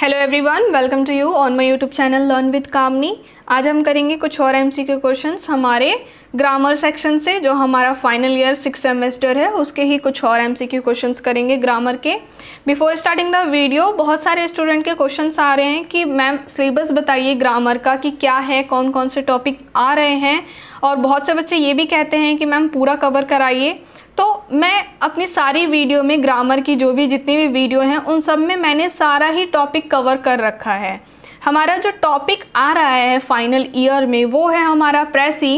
hello everyone welcome to you on my YouTube channel learn with Kamini आज हम करेंगे कुछ और एमसीक्यू क्वेश्चंस हमारे ग्रामर सेक्शन से जो हमारा फाइनल ईयर सिक्स सेमेस्टर है उसके ही कुछ और एमसीक्यू क्वेश्चंस करेंगे ग्रामर के बिफोर स्टार्टिंग द वीडियो बहुत सारे स्टूडेंट के क्वेश्चन आ रहे हैं कि मैम सिलेबस बताइए ग्रामर का कि क्या है कौन कौन से टॉपिक आ रहे हैं और बहुत से बच्चे ये भी कहते हैं कि मैम पूरा कवर कराइए तो मैं अपनी सारी वीडियो में ग्रामर की जो भी जितनी भी वीडियो हैं उन सब में मैंने सारा ही टॉपिक कवर कर रखा है हमारा जो टॉपिक आ रहा है फाइनल ईयर में वो है हमारा precis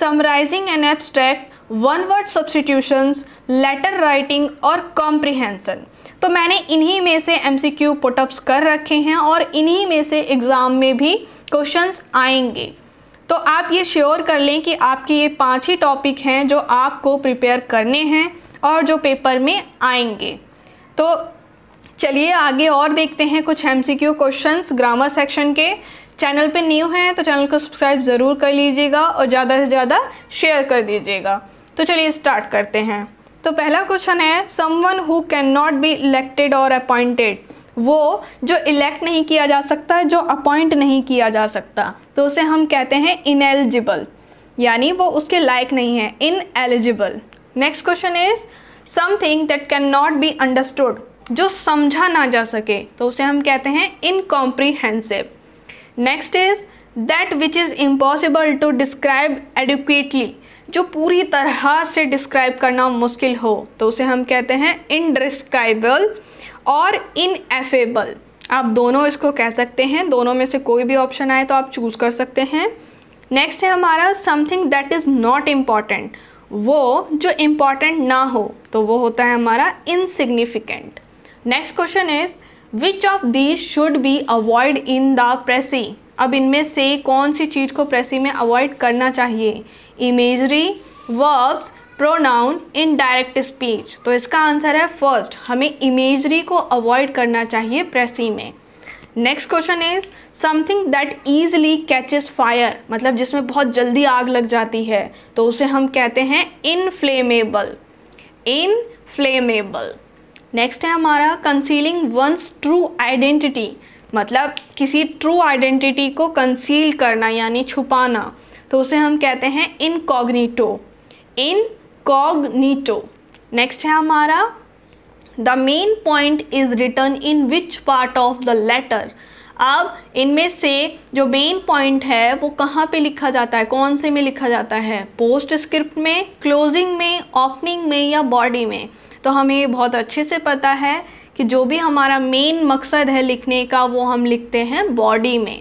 summarising and abstract one word substitutions letter writing और कॉम्प्रिहेंसन तो मैंने इन्हीं में से एम सी क्यू पुटअप्स कर रखे हैं और इन्हीं में से एग्ज़ाम में भी क्वेश्चंस आएंगे तो आप ये श्योर कर लें कि आपके ये पाँच ही टॉपिक हैं जो आपको प्रिपेयर करने हैं और जो पेपर में आएंगे तो चलिए आगे और देखते हैं कुछ M C Q question grammar section के चैनल पे न्यू हैं तो चैनल को सब्सक्राइब ज़रूर कर लीजिएगा और ज़्यादा से ज़्यादा शेयर कर दीजिएगा तो चलिए स्टार्ट करते हैं तो पहला क्वेश्चन है someone who can not be elected or appointed वो जो इलेक्ट नहीं किया जा सकता जो अपॉइंट नहीं किया जा सकता तो उसे हम कहते हैं इनएलिजिबल यानी वो उसके लायक नहीं है ineligible next question is something that can not be understood जो समझा ना जा सके तो उसे हम कहते हैं incomprehensive next is that which is impossible to describe adequately जो पूरी तरह से डिस्क्राइब करना मुश्किल हो तो उसे हम कहते हैं इनडिस्क्राइबल और इनएफेबल आप दोनों इसको कह सकते हैं दोनों में से कोई भी ऑप्शन आए तो आप चूज़ कर सकते हैं नेक्स्ट है हमारा something that is not important वो जो इम्पॉर्टेंट ना हो तो वो होता है हमारा insignificant next question is which of these should be avoid in the precis अब इनमें से कौन सी चीज़ को प्रेसी में अवॉइड करना चाहिए imagery verbs pronoun indirect speech तो इसका आंसर है फर्स्ट हमें इमेजरी को अवॉइड करना चाहिए प्रेसी में next question is something that easily catches fire मतलब जिसमें बहुत जल्दी आग लग जाती है तो उसे हम कहते हैं इनफ्लेमेबल इनफ्लेमेबल नेक्स्ट है हमारा कंसीलिंग वंस ट्रू आइडेंटिटी मतलब किसी ट्रू आइडेंटिटी को कंसील करना यानी छुपाना तो उसे हम कहते हैं इनकॉग्निटो इन इनकॉग्निटो नेक्स्ट है हमारा the main point is written in which part of the letter अब इनमें से जो मेन पॉइंट है वो कहाँ पे लिखा जाता है कौन से में लिखा जाता है पोस्ट स्क्रिप्ट में क्लोजिंग में ओपनिंग में या बॉडी में तो हमें बहुत अच्छे से पता है कि जो भी हमारा मेन मकसद है लिखने का वो हम लिखते हैं बॉडी में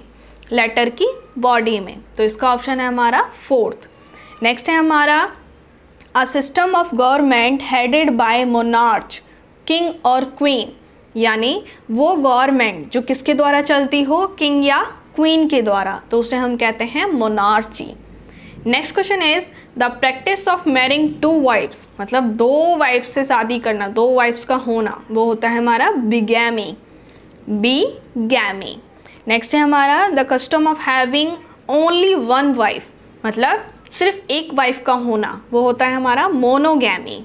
लेटर की बॉडी में तो इसका ऑप्शन है हमारा फोर्थ नेक्स्ट है हमारा a system of government headed by monarch king or queen यानी वो गवर्नमेंट जो किसके द्वारा चलती हो किंग या क्वीन के द्वारा तो उसे हम कहते हैं monarchy next question is the practice of marrying two wives मतलब दो वाइफ्स से शादी करना दो वाइफ्स का होना वो होता है हमारा बिगैमी बी गैमी नेक्स्ट है हमारा the custom of having only one wife मतलब सिर्फ एक वाइफ का होना वो होता है हमारा monogamy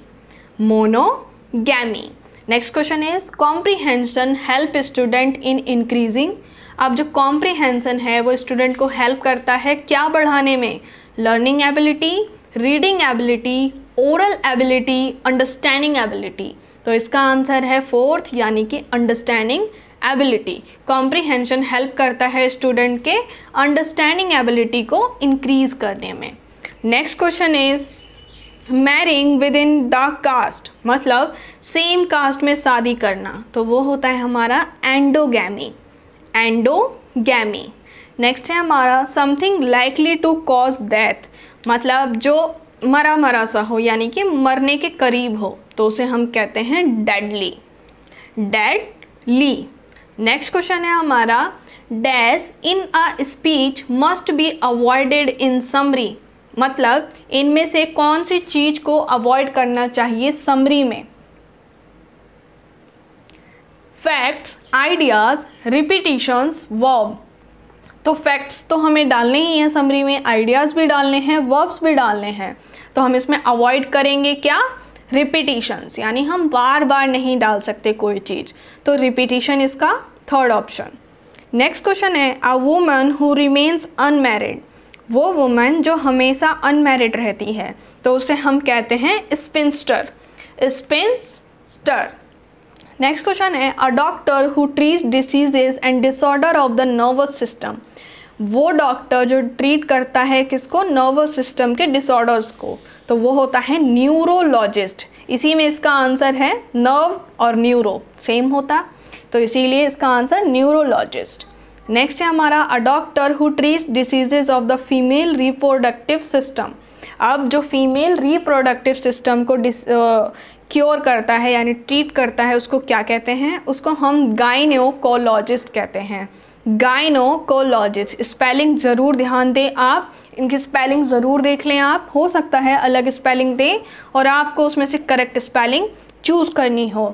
monogamy next question is comprehension help student in increasing अब जो कॉम्प्रीहेंशन है वो स्टूडेंट को हेल्प करता है क्या बढ़ाने में learning ability reading ability oral ability understanding ability तो इसका आंसर है फोर्थ यानी कि अंडरस्टैंडिंग एबिलिटी कॉम्प्रीहेंशन हेल्प करता है स्टूडेंट के अंडरस्टैंडिंग एबिलिटी को इंक्रीज करने में next question is marrying within the caste मतलब सेम कास्ट में शादी करना तो वो होता है हमारा एंडोगैमी एंडोगैमी नेक्स्ट है हमारा something likely to cause death मतलब जो मरा मरा सा हो यानी कि मरने के करीब हो तो उसे हम कहते हैं डेडली डेडली नेक्स्ट क्वेश्चन है हमारा dash in a speech must be avoided in summary मतलब इनमें से कौन सी चीज़ को अवॉइड करना चाहिए समरी में फैक्ट्स आइडियाज़ रिपीटिशंस वर्ब तो फैक्ट्स तो हमें डालने ही हैं समरी में आइडियाज़ भी डालने हैं वर्ब्स भी डालने हैं तो हम इसमें अवॉइड करेंगे क्या रिपीटिशंस यानी हम बार बार नहीं डाल सकते कोई चीज़ तो रिपीटिशन इसका थर्ड ऑप्शन नेक्स्ट क्वेश्चन है a woman who remains unmarried वो वुमेन जो हमेशा अनमेरिड रहती है तो उसे हम कहते हैं स्पिनस्टर स्पिनस्टर नेक्स्ट क्वेश्चन है a doctor who treat diseases and disorder of the nervous system वो डॉक्टर जो ट्रीट करता है किसको नर्वस सिस्टम के डिसऑर्डर्स को तो वो होता है न्यूरोलॉजिस्ट इसी में इसका आंसर है नर्व और न्यूरो सेम होता तो इसीलिए इसका आंसर न्यूरोलॉजिस्ट नेक्स्ट है हमारा doctor who treats diseases of the female reproductive system अब जो फीमेल रिप्रोडक्टिव सिस्टम को डिस क्योर करता है यानी ट्रीट करता है उसको क्या कहते हैं उसको हम गाइनोकोलॉजिस्ट कहते हैं गाइनोकोलॉजिस्ट स्पेलिंग ज़रूर ध्यान दें आप इनकी स्पेलिंग ज़रूर देख लें आप हो सकता है अलग स्पेलिंग दें और आपको उसमें से करेक्ट स्पेलिंग चूज़ करनी हो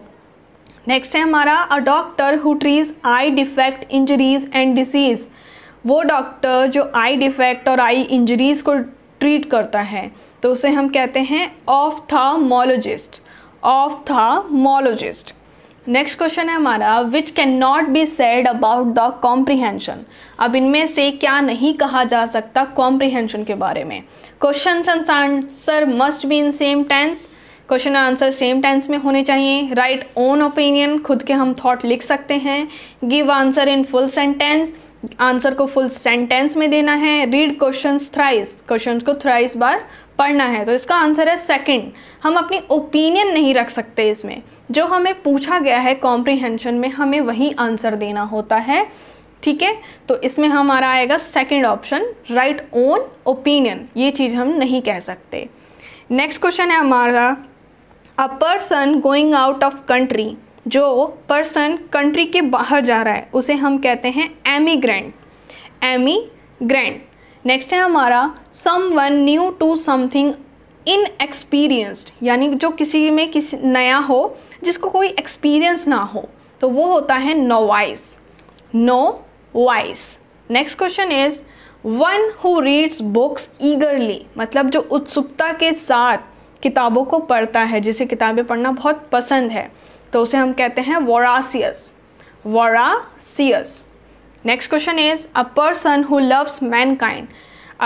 नेक्स्ट है हमारा a doctor who treats eye defect injuries and disease वो डॉक्टर जो आई डिफेक्ट और आई इंजरीज़ को ट्रीट करता है तो उसे हम कहते हैं ऑफ था मोलोजिस्ट नेक्स्ट क्वेश्चन है हमारा which can not be said about the comprehension अब इनमें से क्या नहीं कहा जा सकता कॉम्प्रिहेंशन के बारे में question answer must be in same tense question answer same tense में होने चाहिए राइट ओन ओपिनियन खुद के हम थॉट लिख सकते हैं give answer in full sentence answer को फुल सेंटेंस में देना है रीड क्वेश्चन थ्राइस क्वेश्चन को थ्राइस बार पढ़ना है तो इसका आंसर है सेकंड हम अपनी ओपिनियन नहीं रख सकते इसमें जो हमें पूछा गया है कॉम्प्रिहेंशन में हमें वही आंसर देना होता है ठीक है तो इसमें हमारा आएगा second option write own opinion ये चीज़ हम नहीं कह सकते नेक्स्ट क्वेश्चन है हमारा a person going out of country जो पर्सन कंट्री के बाहर जा रहा है उसे हम कहते हैं एमिग्रेंट एमिग्रेंट नेक्स्ट है हमारा someone new to something inexperienced यानी जो किसी में किसी नया हो जिसको कोई एक्सपीरियंस ना हो तो वो होता है novice novice next question is one who reads books eagerly मतलब जो उत्सुकता के साथ किताबों को पढ़ता है जिसे किताबें पढ़ना बहुत पसंद है तो उसे हम कहते हैं voracious voracious next question is a person who loves mankind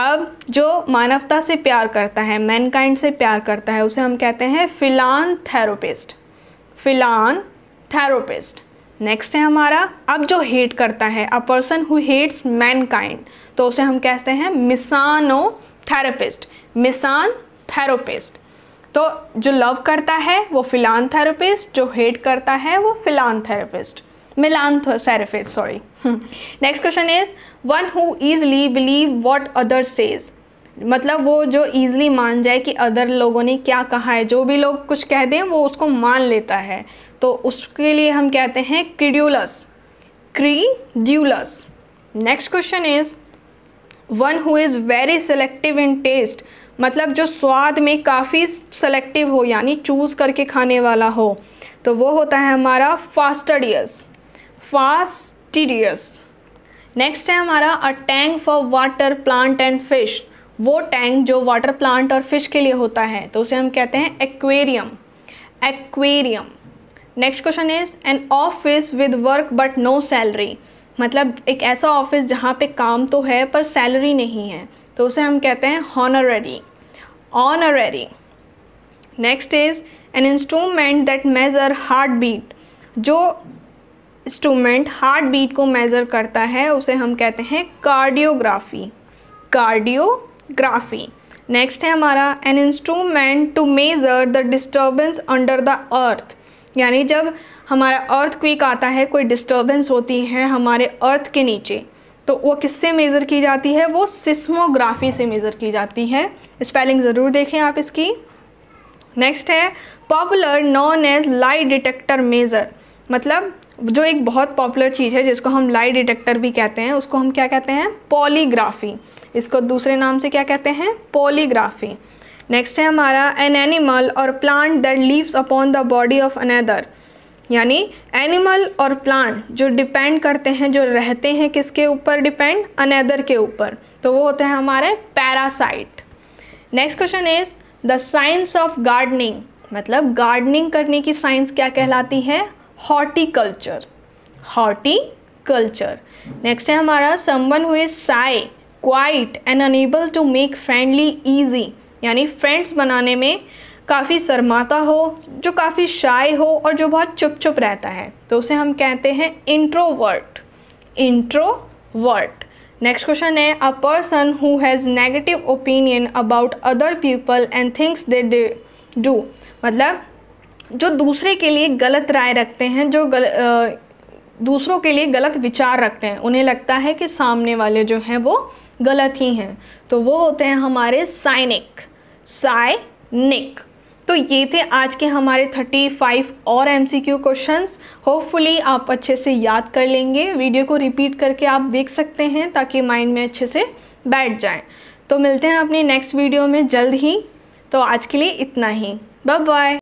अब जो मानवता से प्यार करता है मैनकाइंड से प्यार करता है उसे हम कहते हैं फिलान थेरोपिस्ट फिलान थेरोपिस्ट नेक्स्ट है हमारा अब जो हेट करता है a person who hates mankind तो उसे हम कहते हैं मिसानो थेरोपिस्ट मिसान थेरोपिस्ट तो जो लव करता है वो फिलान थेरेपिस्ट जो हेट करता है वो philanthropist misanthropist sorry next question is one who easily believe what other says मतलब वो जो ईजली मान जाए कि अदर लोगों ने क्या कहा है जो भी लोग कुछ कह दें वो उसको मान लेता है तो उसके लिए हम कहते हैं credulous credulous next question is one who is very selective in taste मतलब जो स्वाद में काफ़ी सेलेक्टिव हो यानी चूज़ करके खाने वाला हो तो वो होता है हमारा फास्टडियस फास्टिडियस नेक्स्ट है हमारा a tank for water plant and fish वो टैंक जो वाटर प्लांट और फिश के लिए होता है तो उसे हम कहते हैं aquarium aquarium next question is an office with work but no salary मतलब एक ऐसा ऑफिस जहाँ पे काम तो है पर सैलरी नहीं है तो उसे हम कहते हैं honorary honorary next is an instrument that measure heart beat जो इंस्ट्रूमेंट हार्ट बीट को मेज़र करता है उसे हम कहते हैं कार्डियोग्राफी कार्डियोग्राफी नेक्स्ट है हमारा an instrument to measure the disturbance under the earth यानी जब हमारा अर्थ क्विक आता है कोई डिस्टर्बेंस होती है हमारे अर्थ के नीचे तो वो किससे मेज़र की जाती है वो सिस्मोग्राफी से मेज़र की जाती है स्पेलिंग ज़रूर देखें आप इसकी नेक्स्ट है popular known as lie detector measure मतलब जो एक बहुत पॉपुलर चीज़ है जिसको हम लाई डिटेक्टर भी कहते हैं उसको हम क्या कहते हैं पॉलीग्राफी इसको दूसरे नाम से क्या कहते हैं पॉलीग्राफी नेक्स्ट है हमारा एन एनिमल और plant that lives upon the body of another यानी एनिमल और प्लांट जो डिपेंड करते हैं जो रहते हैं किसके ऊपर डिपेंड अनदर के ऊपर तो वो होते हैं हमारे parasite next question is the science of gardening मतलब गार्डनिंग करने की साइंस क्या कहलाती है हॉर्टिकल्चर हॉर्टिकल्चर नेक्स्ट है हमारा someone who shy quiet and unable to make friendly easy यानी फ्रेंड्स बनाने में काफ़ी शर्माता हो जो काफ़ी शाय हो और जो बहुत चुप चुप रहता है तो उसे हम कहते हैं इंट्रोवर्ट इंट्रोवर्ट नेक्स्ट क्वेश्चन है a person who has negative opinion about other people and things they do मतलब जो दूसरे के लिए गलत राय रखते हैं जो गल, आ, दूसरों के लिए गलत विचार रखते हैं उन्हें लगता है कि सामने वाले जो हैं वो गलत ही हैं तो वो होते हैं हमारे साइनिक साइनिक तो ये थे आज के हमारे 35 और एम सी होपफुली आप अच्छे से याद कर लेंगे वीडियो को रिपीट करके आप देख सकते हैं ताकि माइंड में अच्छे से बैठ जाए तो मिलते हैं अपनी नेक्स्ट वीडियो में जल्द ही तो आज के लिए इतना ही बाय बाय